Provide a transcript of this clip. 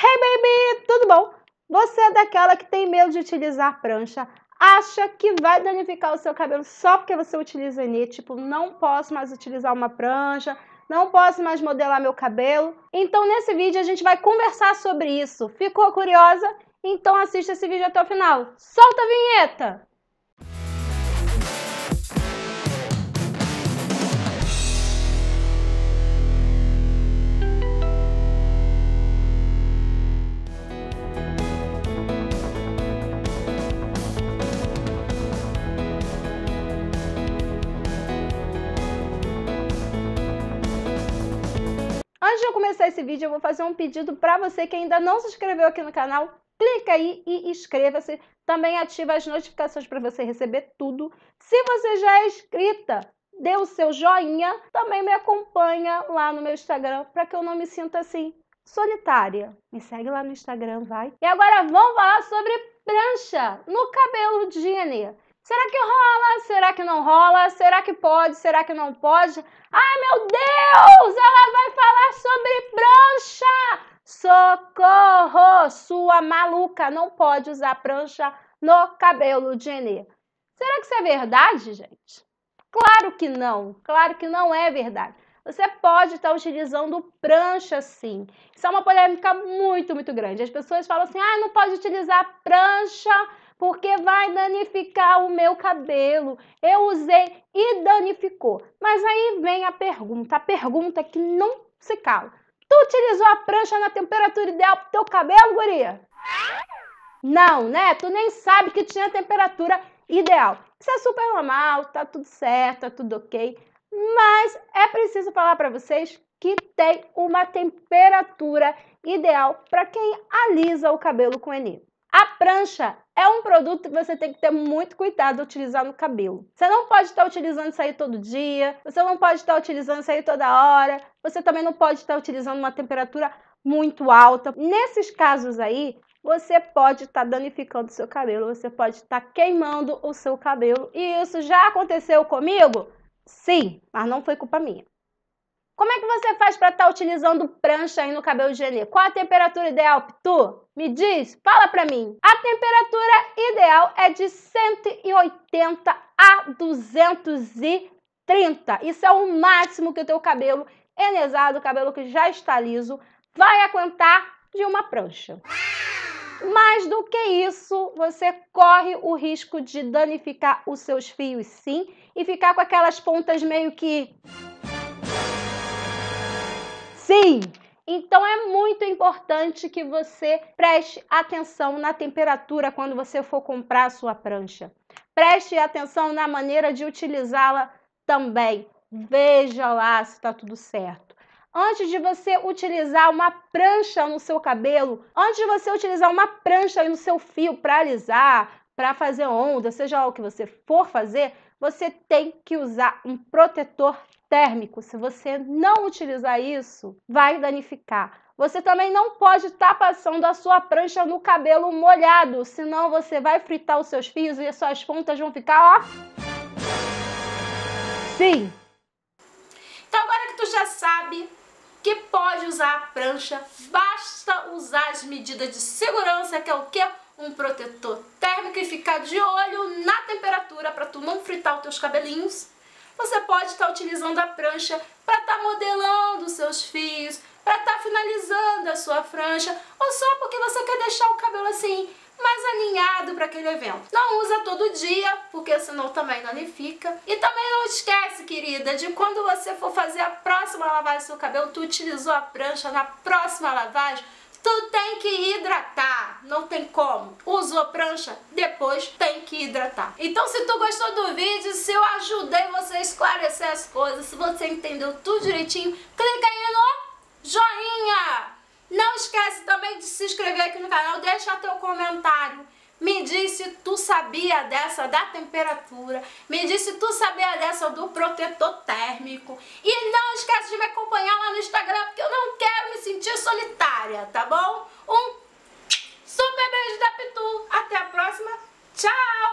Hey baby, tudo bom? Você é daquela que tem medo de utilizar prancha, acha que vai danificar o seu cabelo só porque você utiliza NIT, tipo, não posso mais utilizar uma prancha, não posso mais modelar meu cabelo. Então nesse vídeo a gente vai conversar sobre isso. Ficou curiosa? Então assista esse vídeo até o final. Solta a vinheta! Antes de eu começar esse vídeo, eu vou fazer um pedido para você que ainda não se inscreveu aqui no canal. Clica aí e inscreva-se. Também ativa as notificações para você receber tudo. Se você já é inscrita, dê o seu joinha. Também me acompanha lá no meu Instagram para que eu não me sinta assim solitária. Me segue lá no Instagram, vai. E agora vamos falar sobre prancha no cabelo de Jenny. Será que rola? Será que não rola? Será que pode? Será que não pode? Ai meu Deus! Ela vai falar sobre prancha! Socorro! Sua maluca não pode usar prancha no cabelo de Enê. Será que isso é verdade, gente? Claro que não, claro que não é verdade você pode estar utilizando prancha sim. Isso é uma polêmica muito, muito grande. As pessoas falam assim: ah, não pode utilizar prancha porque vai danificar o meu cabelo. Eu usei e danificou. Mas aí vem a pergunta, a pergunta que não se cala. Tu utilizou a prancha na temperatura ideal pro teu cabelo, guria? Não, né? Tu nem sabe que tinha temperatura ideal. Isso é super normal, tá tudo certo, tá tudo ok. Mas é preciso falar para vocês que tem uma temperatura ideal para quem alisa o cabelo com Eni. A prancha é um produto que você tem que ter muito cuidado utilizar no cabelo. Você não pode estar tá utilizando isso aí todo dia, você não pode estar tá utilizando isso aí toda hora, você também não pode estar tá utilizando uma temperatura muito alta. Nesses casos aí, você pode estar tá danificando o seu cabelo, você pode estar tá queimando o seu cabelo. E isso já aconteceu comigo? Sim, mas não foi culpa minha. Como é que você faz para estar tá utilizando prancha aí no cabelo de Genê? Qual a temperatura ideal, Pitu? Me diz, fala para mim. A temperatura ideal é de 180 a 230. Isso é o máximo que o teu cabelo enezado, cabelo que já está liso, vai aguentar de uma prancha. Mais do que isso, você corre o risco de danificar os seus fios, sim, e ficar com aquelas pontas meio que. Sim! Então é muito importante que você preste atenção na temperatura quando você for comprar a sua prancha. Preste atenção na maneira de utilizá-la também. Veja lá se está tudo certo antes de você utilizar uma prancha no seu cabelo, antes de você utilizar uma prancha no seu fio para alisar, para fazer onda, seja lá o que você for fazer, você tem que usar um protetor térmico. Se você não utilizar isso, vai danificar. Você também não pode estar tá passando a sua prancha no cabelo molhado, senão você vai fritar os seus fios e as suas pontas vão ficar, ó. Sim, tu já sabe que pode usar a prancha, basta usar as medidas de segurança, que é o que? Um protetor térmico e ficar de olho na temperatura para tu não fritar os teus cabelinhos. Você pode estar tá utilizando a prancha para estar tá modelando os seus fios, para estar tá finalizando a sua francha, ou só porque você quer deixar o cabelo assim mais alinhado para aquele evento. Não usa todo dia, porque senão também danifica. E também não esquece, querida, de quando você for fazer a próxima lavagem do seu cabelo, tu utilizou a prancha na próxima lavagem, tu tem que hidratar, não tem como. Usou prancha, depois tem que hidratar. Então se tu gostou do vídeo, se eu ajudei você a esclarecer as coisas, se você entendeu tudo direitinho, clica aí no joinha! Não esquece também de se inscrever aqui no canal, deixa teu comentário. Me diz se tu sabia dessa da temperatura, me diz se tu sabia dessa do protetor térmico. E não esquece de me acompanhar lá no Instagram, porque eu não quero me sentir solitária, tá bom? Um super beijo da Pitu, até a próxima, tchau!